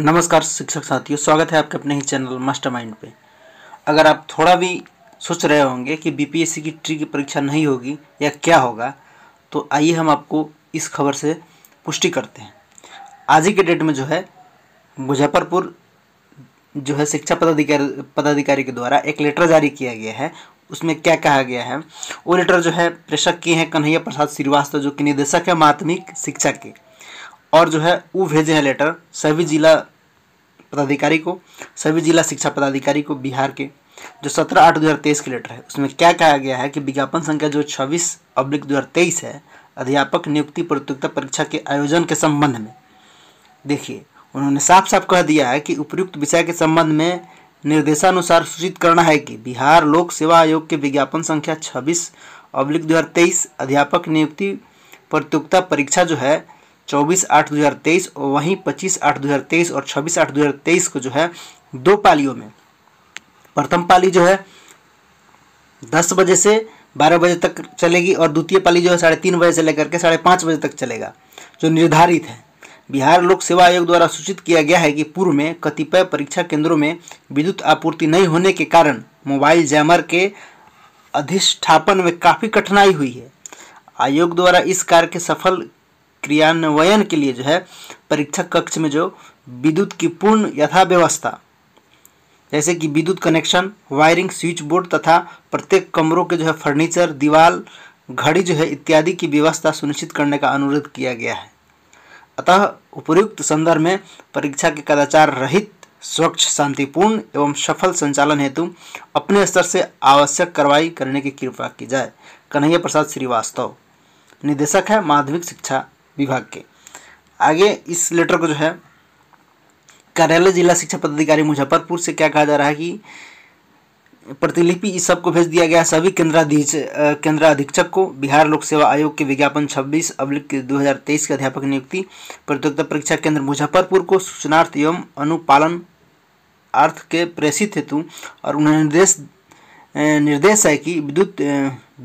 नमस्कार शिक्षक साथियों स्वागत है आपके अपने ही चैनल मास्टरमाइंड पे अगर आप थोड़ा भी सोच रहे होंगे कि बीपीएससी की ट्री की परीक्षा नहीं होगी या क्या होगा तो आइए हम आपको इस खबर से पुष्टि करते हैं आज ही के डेट में जो है मुजफ्फरपुर जो है शिक्षा पदाधिकारी पदाधिकारी के द्वारा एक लेटर जारी किया गया है उसमें क्या कहा गया है वो लेटर जो है प्रेषक किए हैं कन्हैया प्रसाद श्रीवास्तव जो कि निदेशक है माध्यमिक शिक्षा के और जो है वो भेजे हैं लेटर सभी जिला पदाधिकारी को सभी जिला शिक्षा पदाधिकारी को बिहार के जो सत्रह आठ दो हज़ार तेईस के लेटर है उसमें क्या कहा गया है कि विज्ञापन संख्या जो छब्बीस अब्लिक दो हज़ार तेईस है अध्यापक नियुक्ति प्रतियोगिता परीक्षा के आयोजन के संबंध में देखिए उन्होंने साफ साफ कह दिया है कि उपयुक्त विषय के संबंध में निर्देशानुसार सूचित करना है कि बिहार लोक सेवा आयोग के विज्ञापन संख्या छब्बीस अब्लिक दो अध्यापक नियुक्ति प्रतियोगिता परीक्षा जो है चौबीस आठ दो हज़ार तेईस वहीं पच्चीस आठ दो हज़ार तेईस और छब्बीस आठ दो हज़ार तेईस को जो है दो पालियों में प्रथम पाली जो है दस बजे से बारह बजे तक चलेगी और द्वितीय पाली जो है साढ़े तीन बजे से लेकर के साढ़े पाँच बजे तक चलेगा जो निर्धारित है बिहार लोक सेवा आयोग द्वारा सूचित किया गया है कि पूर्व में कतिपय परीक्षा केंद्रों में विद्युत आपूर्ति नहीं होने के कारण मोबाइल जैमर के अधिष्ठापन में काफ़ी कठिनाई हुई है आयोग द्वारा इस कार्य के सफल क्रियान्वयन के लिए जो है परीक्षा कक्ष में जो विद्युत की पूर्ण यथा व्यवस्था जैसे कि विद्युत कनेक्शन वायरिंग स्विच बोर्ड तथा प्रत्येक कमरों के जो है फर्नीचर दीवार घड़ी जो है इत्यादि की व्यवस्था सुनिश्चित करने का अनुरोध किया गया है अतः उपयुक्त संदर्भ में परीक्षा के कदाचार रहित स्वच्छ शांतिपूर्ण एवं सफल संचालन हेतु अपने स्तर से आवश्यक कार्रवाई करने की कृपा की जाए कन्हैया प्रसाद श्रीवास्तव निदेशक है माध्यमिक शिक्षा विभाग के आगे इस लेटर को जो है कार्यालय जिला शिक्षा पदाधिकारी मुजफ्फरपुर से क्या कहा जा रहा है कि प्रतिलिपि इस सबको भेज दिया गया सभी केंद्राधीश केंद्राधीक्षक को बिहार लोक सेवा आयोग के विज्ञापन 26 अब्लिक 2023 के अध्यापक नियुक्ति प्रतियोगिता परीक्षा केंद्र मुजफ्फरपुर को सूचनार्थ एवं अनुपालन अर्थ के प्रेषित हेतु और उन्हें निर्देश निर्देश है कि विद्युत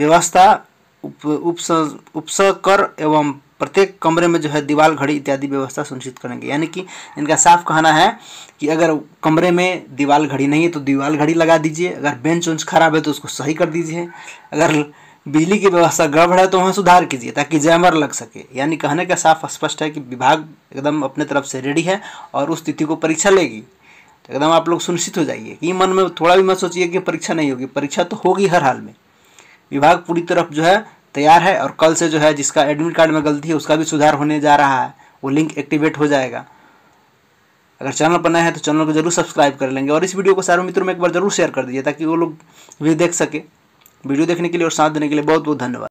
व्यवस्था उप कर एवं प्रत्येक कमरे में जो है दीवाल घड़ी इत्यादि व्यवस्था सुनिश्चित करेंगे यानी कि इनका साफ कहना है कि अगर कमरे में दीवाल घड़ी नहीं है तो दीवाल घड़ी लगा दीजिए अगर बेंच उंच खराब है तो उसको सही कर दीजिए अगर बिजली की व्यवस्था गड़बड़ है तो वहाँ सुधार कीजिए ताकि जैमर लग सके यानी कहने का साफ स्पष्ट है कि विभाग एकदम अपने तरफ से रेडी है और उस तिथि को परीक्षा लेगी तो एकदम आप लोग सुनिश्चित हो जाइए कि मन में थोड़ा भी मत सोचिए कि परीक्षा नहीं होगी परीक्षा तो होगी हर हाल में विभाग पूरी तरफ जो है तैयार है और कल से जो है जिसका एडमिट कार्ड में गलती है उसका भी सुधार होने जा रहा है वो लिंक एक्टिवेट हो जाएगा अगर चैनल पर नया है तो चैनल को जरूर सब्सक्राइब कर लेंगे और इस वीडियो को सारे मित्रों में एक बार जरूर शेयर कर दीजिए ताकि वो लोग भी देख सके वीडियो देखने के लिए और साथ देने के लिए बहुत बहुत धन्यवाद